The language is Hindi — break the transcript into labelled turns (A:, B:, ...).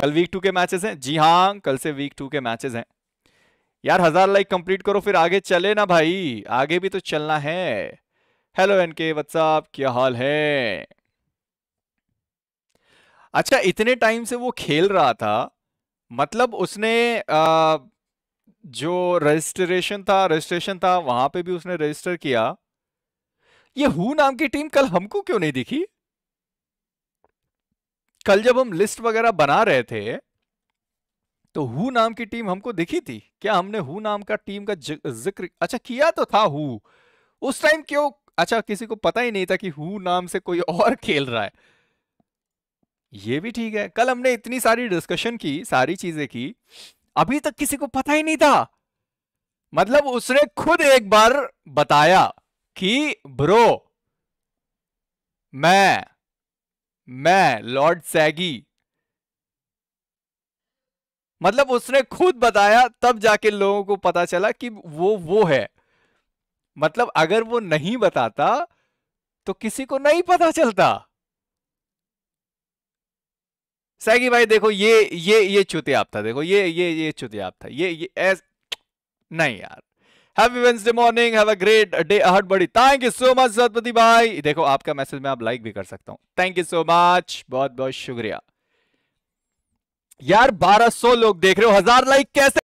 A: कल वीक टू के मैचेस हैं जी हाँ कल से वीक टू के मैचेस हैं यार हजार लाइक कंप्लीट करो फिर आगे चले ना भाई आगे भी तो चलना है हेलो एन के व्हाट्सअप क्या हाल है अच्छा इतने टाइम से वो खेल रहा था मतलब उसने आ, जो रजिस्ट्रेशन था रजिस्ट्रेशन था वहां पे भी उसने रजिस्टर किया ये हु नाम की टीम कल हमको क्यों नहीं दिखी कल जब हम लिस्ट वगैरह बना रहे थे तो हु नाम की टीम हमको दिखी थी क्या हमने हु नाम का टीम का जिक्र अच्छा किया तो था हु उस टाइम क्यों अच्छा किसी को पता ही नहीं था कि हु नाम से कोई और खेल रहा है ये भी ठीक है कल हमने इतनी सारी डिस्कशन की सारी चीजें की अभी तक किसी को पता ही नहीं था मतलब उसने खुद एक बार बताया कि ब्रो मैं मैं लॉर्ड सैगी मतलब उसने खुद बताया तब जाके लोगों को पता चला कि वो वो है मतलब अगर वो नहीं बताता तो किसी को नहीं पता चलता सैगी भाई देखो ये ये ये आप था देखो ये ये ये आप था ये ये ऐस नहीं यार happy Wednesday morning have a great day अहट बड़ी थैंक यू सो मच सरपति भाई देखो आपका मैसेज मैं आप लाइक भी कर सकता हूं थैंक यू सो मच बहुत बहुत शुक्रिया यार 1200 लोग देख रहे हो हजार लाइक कैसे